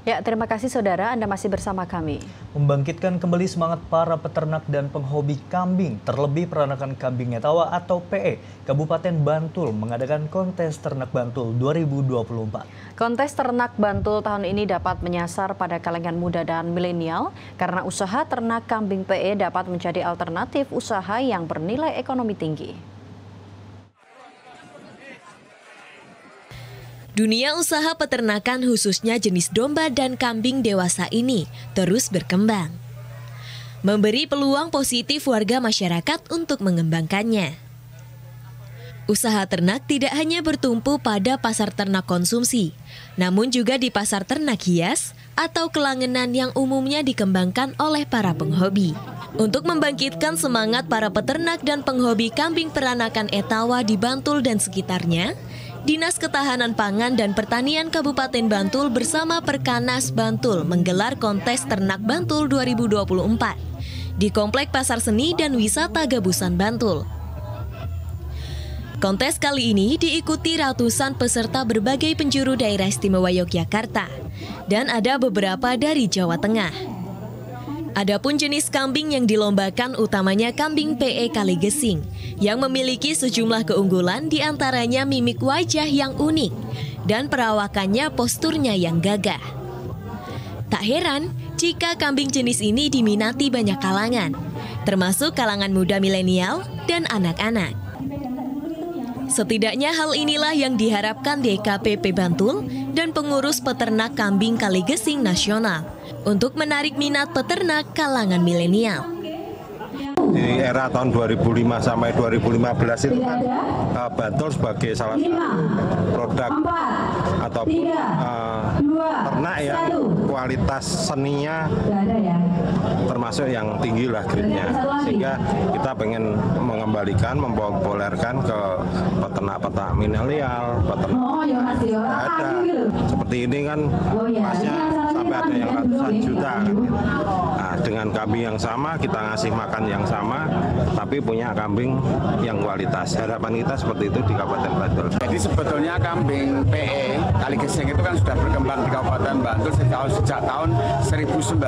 Ya, terima kasih saudara, Anda masih bersama kami. Membangkitkan kembali semangat para peternak dan penghobi kambing, terlebih peranakan kambing Netawa atau PE, Kabupaten Bantul mengadakan kontes ternak Bantul 2024. Kontes ternak Bantul tahun ini dapat menyasar pada kalangan muda dan milenial karena usaha ternak kambing PE dapat menjadi alternatif usaha yang bernilai ekonomi tinggi. Dunia usaha peternakan khususnya jenis domba dan kambing dewasa ini terus berkembang. Memberi peluang positif warga masyarakat untuk mengembangkannya. Usaha ternak tidak hanya bertumpu pada pasar ternak konsumsi, namun juga di pasar ternak hias atau kelangenan yang umumnya dikembangkan oleh para penghobi. Untuk membangkitkan semangat para peternak dan penghobi kambing peranakan Etawa di Bantul dan sekitarnya, Dinas Ketahanan Pangan dan Pertanian Kabupaten Bantul bersama Perkanas Bantul menggelar kontes ternak Bantul 2024 di Komplek Pasar Seni dan Wisata Gabusan Bantul. Kontes kali ini diikuti ratusan peserta berbagai penjuru daerah istimewa Yogyakarta dan ada beberapa dari Jawa Tengah. Adapun jenis kambing yang dilombakan utamanya kambing PE Kaligesing yang memiliki sejumlah keunggulan diantaranya mimik wajah yang unik dan perawakannya posturnya yang gagah. Tak heran jika kambing jenis ini diminati banyak kalangan, termasuk kalangan muda milenial dan anak-anak. Setidaknya hal inilah yang diharapkan DKPP Bantul dan pengurus peternak kambing Kaligesing Nasional – untuk menarik minat peternak kalangan milenial. Di era tahun 2005 sampai 2015 itu kan uh, eh, bantul sebagai salah satu produk atau uh, eh, ternak ya kualitas seninya ya. termasuk yang tinggi lah grade-nya sehingga kita pengen mengembalikan mempopulerkan ke peternak-peternak milenial peternak oh, ya, ya. ada seperti ini kan pasnya oh, sampai ada yang iya, ratusan iya, iya. juta nah, dengan kambing yang sama kita ngasih makan yang sama tapi punya kambing yang kualitas harapan kita seperti itu di Kabupaten Bantul jadi sebetulnya kambing PE kali geseng itu kan sudah berkembang di Kabupaten Bantul sejak, sejak tahun 1985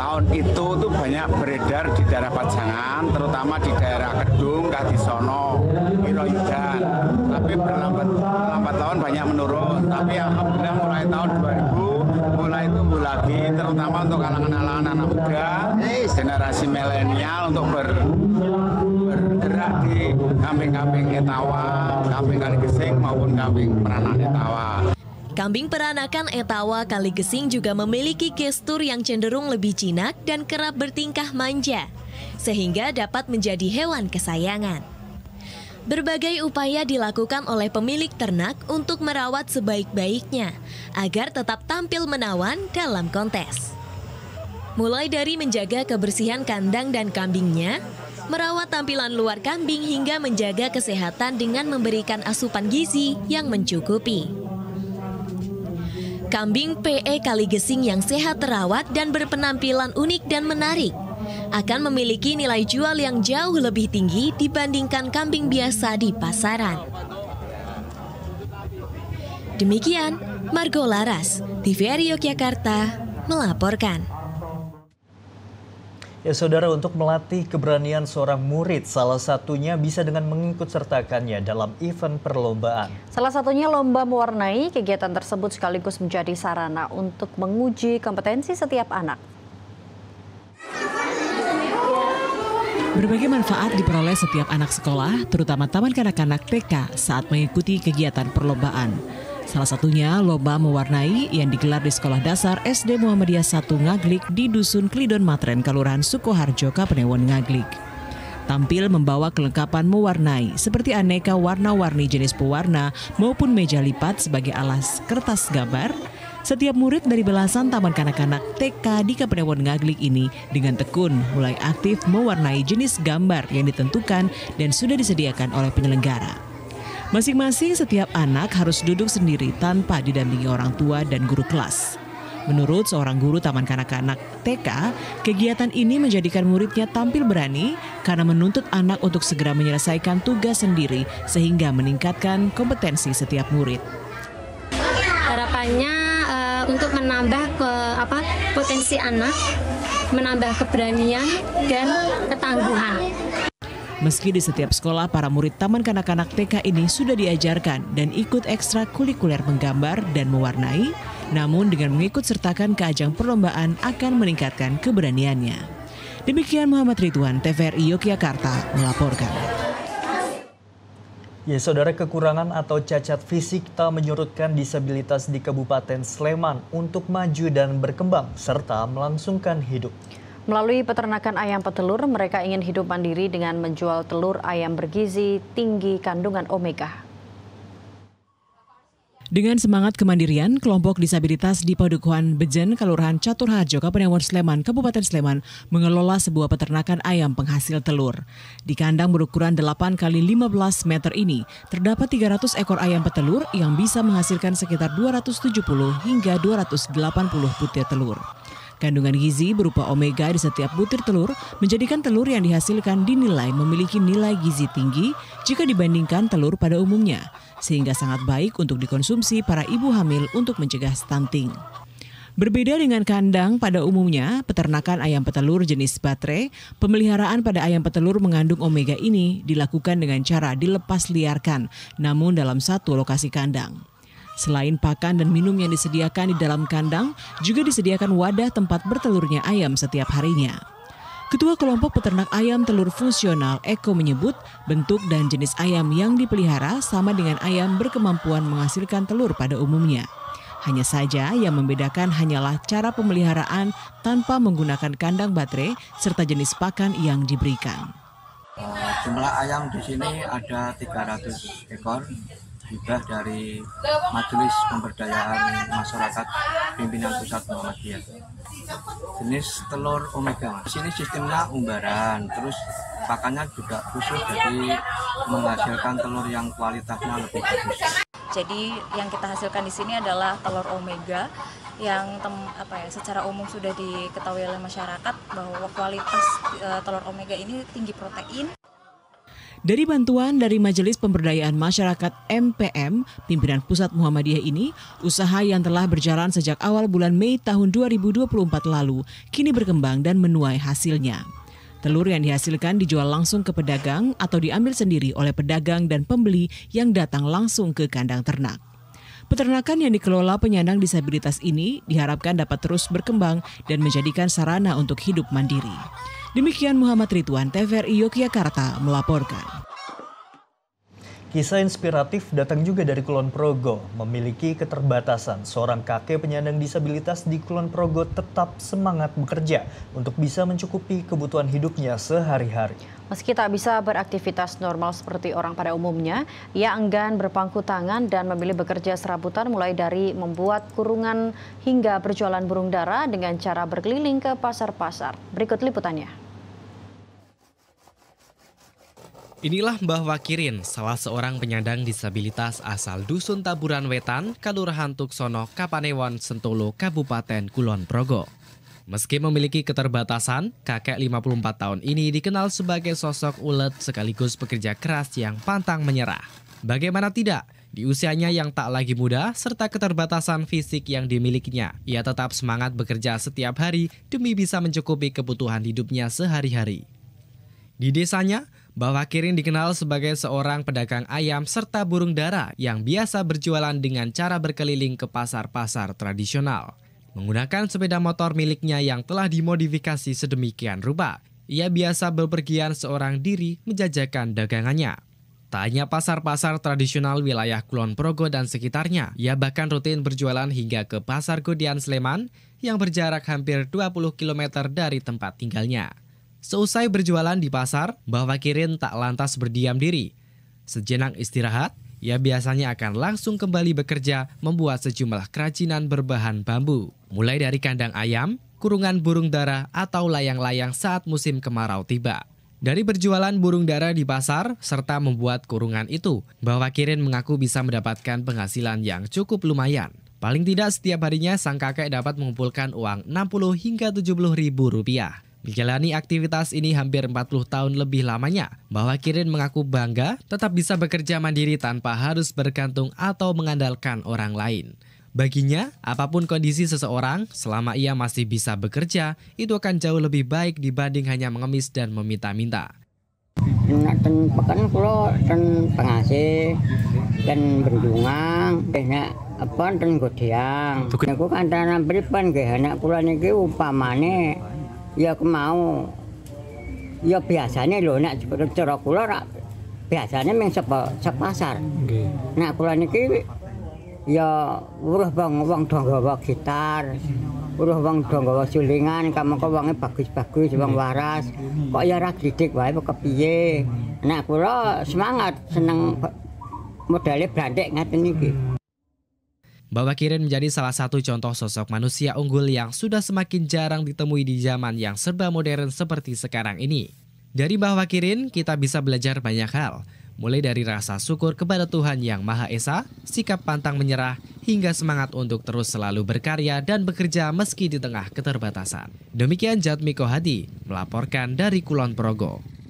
tahun itu tuh banyak beredar di daerah Pajangan terutama di daerah Kedung Kadisono Wiroyudan tapi berlambat lambat tahun banyak menurun tapi alhamdulillah mulai tahun 2000 itu tumbuh lagi terutama untuk kalangan anak anak muda generasi milenial untuk ber, bergerak di kambing-kambing etawa kambing kali gesing maupun kambing peranan etawa Kambing peranakan Etawa kali gesing juga memiliki gestur yang cenderung lebih jinak dan kerap bertingkah manja, sehingga dapat menjadi hewan kesayangan. Berbagai upaya dilakukan oleh pemilik ternak untuk merawat sebaik-baiknya agar tetap tampil menawan dalam kontes. Mulai dari menjaga kebersihan kandang dan kambingnya, merawat tampilan luar kambing hingga menjaga kesehatan dengan memberikan asupan gizi yang mencukupi. Kambing PE Kaligesing yang sehat terawat dan berpenampilan unik dan menarik akan memiliki nilai jual yang jauh lebih tinggi dibandingkan kambing biasa di pasaran. Demikian, Margo Laras, TVRI Yogyakarta, melaporkan. Ya saudara, untuk melatih keberanian seorang murid, salah satunya bisa dengan mengikut sertakannya dalam event perlombaan. Salah satunya lomba mewarnai, kegiatan tersebut sekaligus menjadi sarana untuk menguji kompetensi setiap anak. Berbagai manfaat diperoleh setiap anak sekolah, terutama taman kanak-kanak TK saat mengikuti kegiatan perlombaan. Salah satunya lomba mewarnai yang digelar di Sekolah Dasar SD Muhammadiyah 1 Ngaglik di Dusun Klidon Matren, Kelurahan Sukoharjo, Kapenewon, Ngaglik. Tampil membawa kelengkapan mewarnai seperti aneka warna-warni jenis pewarna maupun meja lipat sebagai alas kertas gambar, setiap murid dari belasan taman kanak-kanak TK di Kepenewon Ngaglik ini dengan tekun mulai aktif mewarnai jenis gambar yang ditentukan dan sudah disediakan oleh penyelenggara. Masing-masing setiap anak harus duduk sendiri tanpa didampingi orang tua dan guru kelas. Menurut seorang guru taman kanak-kanak TK, kegiatan ini menjadikan muridnya tampil berani karena menuntut anak untuk segera menyelesaikan tugas sendiri sehingga meningkatkan kompetensi setiap murid. Harapannya untuk menambah ke apa potensi anak, menambah keberanian dan ketangguhan. Meski di setiap sekolah, para murid Taman Kanak-Kanak TK ini sudah diajarkan dan ikut ekstra ekstrakurikuler menggambar dan mewarnai, namun dengan mengikut sertakan ke ajang perlombaan akan meningkatkan keberaniannya. Demikian Muhammad Ridwan, TVRI Yogyakarta melaporkan. Ya, saudara kekurangan atau cacat fisik tak menyurutkan disabilitas di Kabupaten Sleman untuk maju dan berkembang serta melangsungkan hidup. Melalui peternakan ayam petelur, mereka ingin hidup mandiri dengan menjual telur ayam bergizi tinggi kandungan omega. Dengan semangat kemandirian, kelompok disabilitas di Padukuhan Bejen, Kelurahan Catur Harjo, Sleman, Kabupaten Sleman, mengelola sebuah peternakan ayam penghasil telur. Di kandang berukuran 8 kali 15 meter ini, terdapat 300 ekor ayam petelur yang bisa menghasilkan sekitar 270 hingga 280 butir telur. Kandungan gizi berupa omega di setiap butir telur menjadikan telur yang dihasilkan dinilai memiliki nilai gizi tinggi jika dibandingkan telur pada umumnya sehingga sangat baik untuk dikonsumsi para ibu hamil untuk mencegah stunting. Berbeda dengan kandang pada umumnya, peternakan ayam petelur jenis batre, pemeliharaan pada ayam petelur mengandung omega ini dilakukan dengan cara dilepas liarkan, namun dalam satu lokasi kandang. Selain pakan dan minum yang disediakan di dalam kandang, juga disediakan wadah tempat bertelurnya ayam setiap harinya. Ketua Kelompok Peternak Ayam Telur Fungsional Eko menyebut bentuk dan jenis ayam yang dipelihara sama dengan ayam berkemampuan menghasilkan telur pada umumnya. Hanya saja yang membedakan hanyalah cara pemeliharaan tanpa menggunakan kandang baterai serta jenis pakan yang diberikan. Eh, jumlah ayam di sini ada 300 ekor, hibah dari Majelis Pemberdayaan Masyarakat Pimpinan Pusat Muhammadiyah. Jenis telur omega. Di sini sistemnya umbaran, terus pakannya juga khusus jadi menghasilkan telur yang kualitasnya lebih bagus. Jadi yang kita hasilkan di sini adalah telur omega yang tem, apa ya secara umum sudah diketahui oleh masyarakat bahwa kualitas e, telur omega ini tinggi protein. Dari bantuan dari Majelis Pemberdayaan Masyarakat MPM, pimpinan Pusat Muhammadiyah ini, usaha yang telah berjalan sejak awal bulan Mei tahun 2024 lalu, kini berkembang dan menuai hasilnya. Telur yang dihasilkan dijual langsung ke pedagang atau diambil sendiri oleh pedagang dan pembeli yang datang langsung ke kandang ternak. Peternakan yang dikelola penyandang disabilitas ini diharapkan dapat terus berkembang dan menjadikan sarana untuk hidup mandiri. Demikian Muhammad Rituan TVRI Yogyakarta melaporkan. Kisah inspiratif datang juga dari Kulon Progo, memiliki keterbatasan. Seorang kakek penyandang disabilitas di Kulon Progo tetap semangat bekerja untuk bisa mencukupi kebutuhan hidupnya sehari-hari. Meski tak bisa beraktivitas normal seperti orang pada umumnya, ia enggan berpangku tangan dan memilih bekerja serabutan mulai dari membuat kurungan hingga berjualan burung dara dengan cara berkeliling ke pasar-pasar. Berikut liputannya. Inilah Mbah Wakirin, salah seorang penyandang disabilitas asal Dusun Taburan Wetan, Kalurahan Tuksono, Kapanewon, Sentolo, Kabupaten Kulon Progo. Meski memiliki keterbatasan, kakek 54 tahun ini dikenal sebagai sosok ulet sekaligus pekerja keras yang pantang menyerah. Bagaimana tidak, di usianya yang tak lagi muda serta keterbatasan fisik yang dimilikinya, ia tetap semangat bekerja setiap hari demi bisa mencukupi kebutuhan hidupnya sehari-hari. Di desanya, Bawah Kirin dikenal sebagai seorang pedagang ayam serta burung dara yang biasa berjualan dengan cara berkeliling ke pasar-pasar tradisional. Menggunakan sepeda motor miliknya yang telah dimodifikasi sedemikian rupa, ia biasa berpergian seorang diri menjajakan dagangannya. Tak hanya pasar-pasar tradisional wilayah Kulon Progo dan sekitarnya, ia bahkan rutin berjualan hingga ke Pasar Godian Sleman yang berjarak hampir 20 km dari tempat tinggalnya. Seusai berjualan di pasar, Mbah Fakirin tak lantas berdiam diri. Sejenak istirahat, ia biasanya akan langsung kembali bekerja membuat sejumlah kerajinan berbahan bambu. Mulai dari kandang ayam, kurungan burung dara, atau layang-layang saat musim kemarau tiba. Dari berjualan burung dara di pasar serta membuat kurungan itu, Mbah Fakirin mengaku bisa mendapatkan penghasilan yang cukup lumayan. Paling tidak setiap harinya sang kakek dapat mengumpulkan uang 60 hingga 70 ribu rupiah. Menjalani aktivitas ini hampir 40 tahun lebih lamanya, bahwa Kirin mengaku bangga tetap bisa bekerja mandiri tanpa harus bergantung atau mengandalkan orang lain. Baginya, apapun kondisi seseorang, selama ia masih bisa bekerja, itu akan jauh lebih baik dibanding hanya mengemis dan meminta-minta. Ten pekan kulo ten pengasih, dan berjuang, enak apa ten godeang. Aku kan pan anak niki upamane ya kemau ya biasanya lho nek cara kula ra biasane meng sepa, sepasar nggih nek kula niki ya uruh bang wong do nggawa gitar uruh wong do nggawa sulingan kamangka wonge bagus-bagus wong waras kok ya ra didik wae kepiye hmm. nek kula semangat seneng modale brantik ngaten niki hmm. Bapak Kirin menjadi salah satu contoh sosok manusia unggul yang sudah semakin jarang ditemui di zaman yang serba modern seperti sekarang ini. Dari Mbah Wakirin, kita bisa belajar banyak hal, mulai dari rasa syukur kepada Tuhan Yang Maha Esa, sikap pantang menyerah, hingga semangat untuk terus selalu berkarya dan bekerja meski di tengah keterbatasan. Demikian Jatmiko Hadi melaporkan dari Kulon Progo.